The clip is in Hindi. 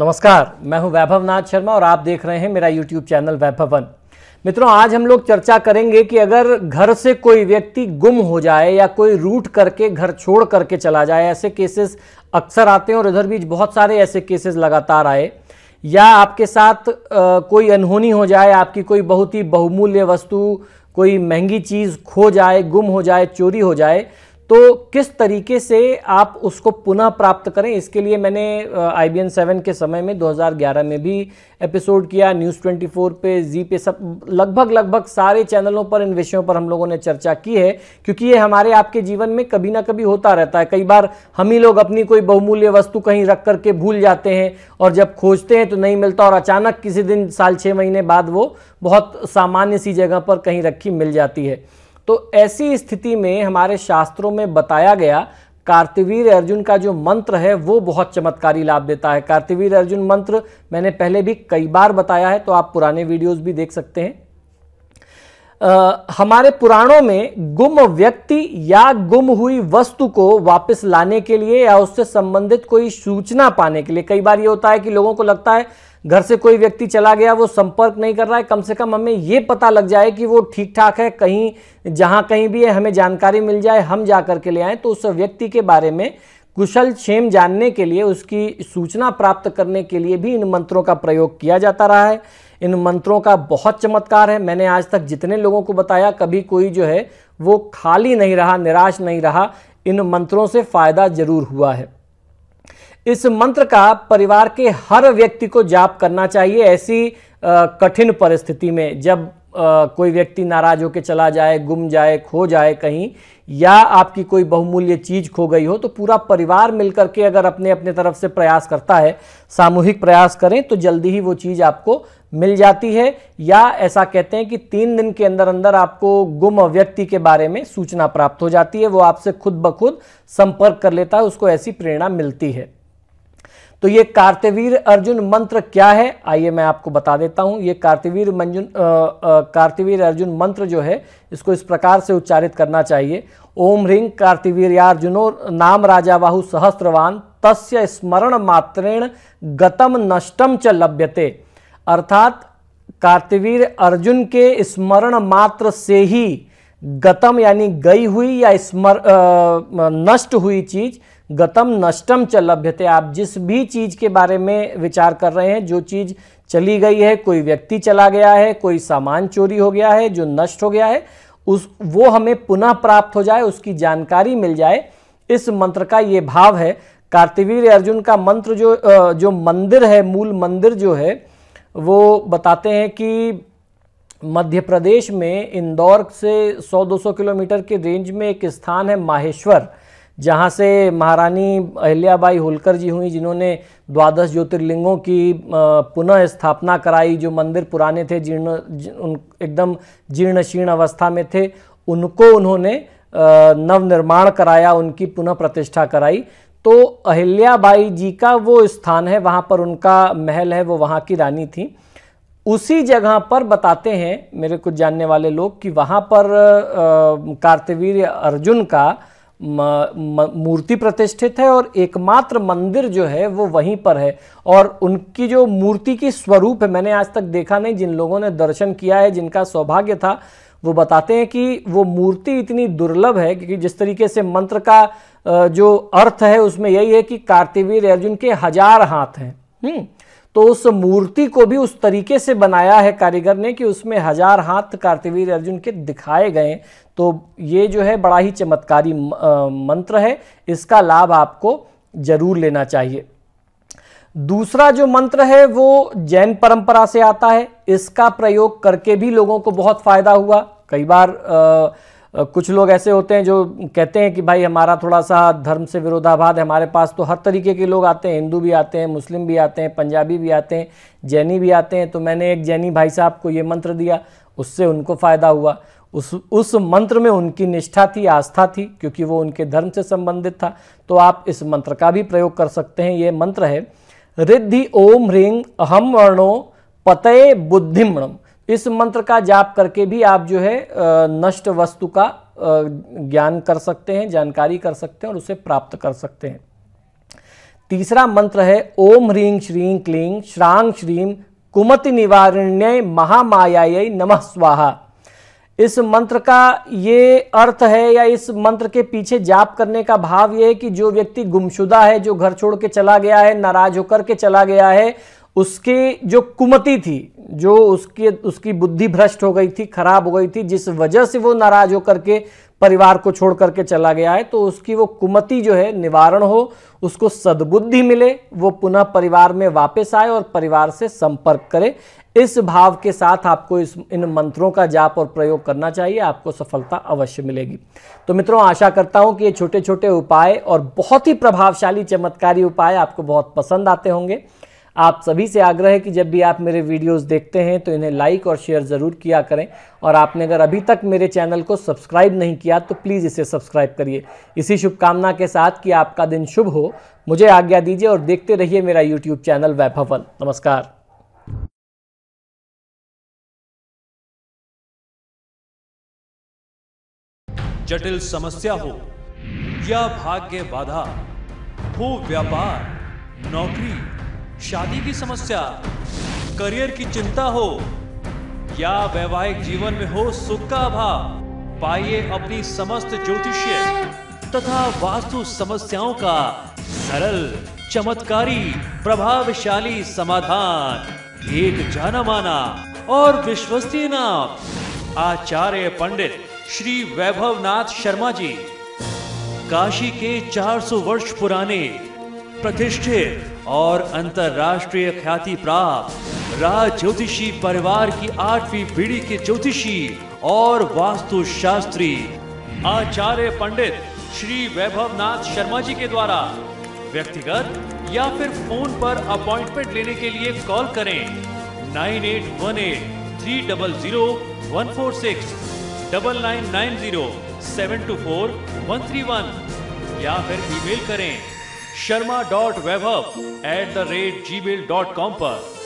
नमस्कार मैं हूं वैभव नाथ शर्मा और आप देख रहे हैं मेरा यूट्यूब चैनल वैभवन मित्रों आज हम लोग चर्चा करेंगे कि अगर घर से कोई व्यक्ति गुम हो जाए या कोई रूट करके घर छोड़ करके चला जाए ऐसे केसेस अक्सर आते हैं और इधर बीच बहुत सारे ऐसे केसेस लगातार आए या आपके साथ आ, कोई अनहोनी हो जाए आपकी कोई बहुत ही बहुमूल्य वस्तु कोई महंगी चीज़ खो जाए गुम हो जाए चोरी हो जाए तो किस तरीके से आप उसको पुनः प्राप्त करें इसके लिए मैंने आई बी सेवन के समय में 2011 में भी एपिसोड किया न्यूज़ 24 पे जी पे सब लगभग लगभग सारे चैनलों पर इन विषयों पर हम लोगों ने चर्चा की है क्योंकि ये हमारे आपके जीवन में कभी ना कभी होता रहता है कई बार हम ही लोग अपनी कोई बहुमूल्य वस्तु कहीं रख करके भूल जाते हैं और जब खोजते हैं तो नहीं मिलता और अचानक किसी दिन साल छः महीने बाद वो बहुत सामान्य सी जगह पर कहीं रखी मिल जाती है तो ऐसी स्थिति में हमारे शास्त्रों में बताया गया कार्तिवीर अर्जुन का जो मंत्र है वो बहुत चमत्कारी लाभ देता है कार्तिवीर अर्जुन मंत्र मैंने पहले भी कई बार बताया है तो आप पुराने वीडियोस भी देख सकते हैं आ, हमारे पुराणों में गुम व्यक्ति या गुम हुई वस्तु को वापस लाने के लिए या उससे संबंधित कोई सूचना पाने के लिए कई बार ये होता है कि लोगों को लगता है घर से कोई व्यक्ति चला गया वो संपर्क नहीं कर रहा है कम से कम हमें ये पता लग जाए कि वो ठीक ठाक है कहीं जहाँ कहीं भी है हमें जानकारी मिल जाए हम जा कर के ले आएँ तो उस व्यक्ति के बारे में कुशल क्षेम जानने के लिए उसकी सूचना प्राप्त करने के लिए भी इन मंत्रों का प्रयोग किया जाता रहा है इन मंत्रों का बहुत चमत्कार है मैंने आज तक जितने लोगों को बताया कभी कोई जो है वो खाली नहीं रहा निराश नहीं रहा इन मंत्रों से फ़ायदा ज़रूर हुआ है इस मंत्र का परिवार के हर व्यक्ति को जाप करना चाहिए ऐसी कठिन परिस्थिति में जब आ, कोई व्यक्ति नाराज होकर चला जाए गुम जाए खो जाए कहीं या आपकी कोई बहुमूल्य चीज खो गई हो तो पूरा परिवार मिलकर के अगर अपने अपने तरफ से प्रयास करता है सामूहिक प्रयास करें तो जल्दी ही वो चीज़ आपको मिल जाती है या ऐसा कहते हैं कि तीन दिन के अंदर अंदर आपको गुम व्यक्ति के बारे में सूचना प्राप्त हो जाती है वो आपसे खुद ब खुद संपर्क कर लेता है उसको ऐसी प्रेरणा मिलती है तो ये कार्तवीर अर्जुन मंत्र क्या है आइए मैं आपको बता देता हूं ये कार्तवीर मंजुन कार्तवीर अर्जुन मंत्र जो है इसको इस प्रकार से उच्चारित करना चाहिए ओम ह्रीं अर्जुनो नाम राजा बाहु सहस्रवान तस्य स्मरण मात्रेण गतम नष्टम च लभ्यते अर्थात कार्तवीर अर्जुन के स्मरण मात्र से ही गतम यानी गई हुई या स्मर नष्ट हुई चीज़ गतम नष्टम च लभ्यते आप जिस भी चीज़ के बारे में विचार कर रहे हैं जो चीज़ चली गई है कोई व्यक्ति चला गया है कोई सामान चोरी हो गया है जो नष्ट हो गया है उस वो हमें पुनः प्राप्त हो जाए उसकी जानकारी मिल जाए इस मंत्र का ये भाव है कार्तिवीर अर्जुन का मंत्र जो जो मंदिर है मूल मंदिर जो है वो बताते हैं कि मध्य प्रदेश में इंदौर से 100-200 किलोमीटर के रेंज में एक स्थान है माहेश्वर जहाँ से महारानी अहिल्याबाई होलकर जी हुई जिन्होंने द्वादश ज्योतिर्लिंगों की पुनः स्थापना कराई जो मंदिर पुराने थे जीर्ण उन एकदम जीर्ण शीर्ण अवस्था में थे उनको उन्होंने नवनिर्माण कराया उनकी पुनः प्रतिष्ठा कराई तो अहिल्याबाई जी का वो स्थान है वहाँ पर उनका महल है वो वहाँ की रानी थी उसी जगह पर बताते हैं मेरे कुछ जानने वाले लोग कि वहाँ पर कार्तवीर अर्जुन का मूर्ति प्रतिष्ठित है और एकमात्र मंदिर जो है वो वहीं पर है और उनकी जो मूर्ति की स्वरूप है मैंने आज तक देखा नहीं जिन लोगों ने दर्शन किया है जिनका सौभाग्य था वो बताते हैं कि वो मूर्ति इतनी दुर्लभ है क्योंकि जिस तरीके से मंत्र का जो अर्थ है उसमें यही है कि कार्तिवीर अर्जुन के हजार हाथ हैं हम्म। तो उस मूर्ति को भी उस तरीके से बनाया है कारीगर ने कि उसमें हजार हाथ कार्तिकवीर अर्जुन के दिखाए गए तो ये जो है बड़ा ही चमत्कारी मंत्र है इसका लाभ आपको जरूर लेना चाहिए दूसरा जो मंत्र है वो जैन परंपरा से आता है इसका प्रयोग करके भी लोगों को बहुत फायदा हुआ कई बार आ, कुछ लोग ऐसे होते हैं जो कहते हैं कि भाई हमारा थोड़ा सा धर्म से विरोधाभाद है हमारे पास तो हर तरीके के लोग आते हैं हिंदू भी आते हैं मुस्लिम भी आते हैं पंजाबी भी आते हैं जैनी भी आते हैं तो मैंने एक जैनी भाई साहब को ये मंत्र दिया उससे उनको फ़ायदा हुआ उस उस मंत्र में उनकी निष्ठा थी आस्था थी क्योंकि वो उनके धर्म से संबंधित था तो आप इस मंत्र का भी प्रयोग कर सकते हैं ये मंत्र है रिद्धि ओम ह्रीं अहम वर्णो पतये बुद्धिमणम इस मंत्र का जाप करके भी आप जो है नष्ट वस्तु का ज्ञान कर सकते हैं जानकारी कर सकते हैं और उसे प्राप्त कर सकते हैं तीसरा मंत्र है ओम ह्रीं श्रीं क्लीं श्रांग श्रीं कुमति निवारण्य महामायाय नमः स्वाहा इस मंत्र का ये अर्थ है या इस मंत्र के पीछे जाप करने का भाव ये है कि जो व्यक्ति गुमशुदा है जो घर छोड़ के चला गया है नाराज होकर के चला गया है उसकी जो कुमति थी जो उसके उसकी बुद्धि भ्रष्ट हो गई थी खराब हो गई थी जिस वजह से वो नाराज होकर के परिवार को छोड़ करके चला गया है तो उसकी वो कुमति जो है निवारण हो उसको सद्बुद्धि मिले वो पुनः परिवार में वापस आए और परिवार से संपर्क करे इस भाव के साथ आपको इस इन मंत्रों का जाप और प्रयोग करना चाहिए आपको सफलता अवश्य मिलेगी तो मित्रों आशा करता हूं कि ये छोटे छोटे उपाय और बहुत ही प्रभावशाली चमत्कारी उपाय आपको बहुत पसंद आते होंगे आप सभी से आग्रह है कि जब भी आप मेरे वीडियोस देखते हैं तो इन्हें लाइक और शेयर ज़रूर किया करें और आपने अगर अभी तक मेरे चैनल को सब्सक्राइब नहीं किया तो प्लीज़ इसे सब्सक्राइब करिए इसी शुभकामना के साथ कि आपका दिन शुभ हो मुझे आज्ञा दीजिए और देखते रहिए मेरा यूट्यूब चैनल वैभवन नमस्कार जटिल समस्या हो या भाग्य बाधा हो व्यापार नौकरी शादी की समस्या करियर की चिंता हो या वैवाहिक जीवन में हो सुख का अभाव पाइए अपनी समस्त ज्योतिष्य तथा वास्तु समस्याओं का सरल चमत्कारी प्रभावशाली समाधान एक जाना माना और विश्वसनीय नाम आचार्य पंडित श्री वैभवनाथ शर्मा जी काशी के 400 वर्ष पुराने प्रतिष्ठित और अंतरराष्ट्रीय ख्याति प्राप्त राज ज्योतिषी परिवार की आठवीं पीढ़ी के ज्योतिषी और वास्तु शास्त्री आचार्य पंडित श्री वैभव नाथ शर्मा जी के द्वारा व्यक्तिगत या फिर फोन पर अपॉइंटमेंट लेने के लिए कॉल करें nine eight one eight three double zero one four six double nine nine zero seven two four one three one या फिर ईमेल करें Sharma dot Vaibhav at the rate Gmail dot com पर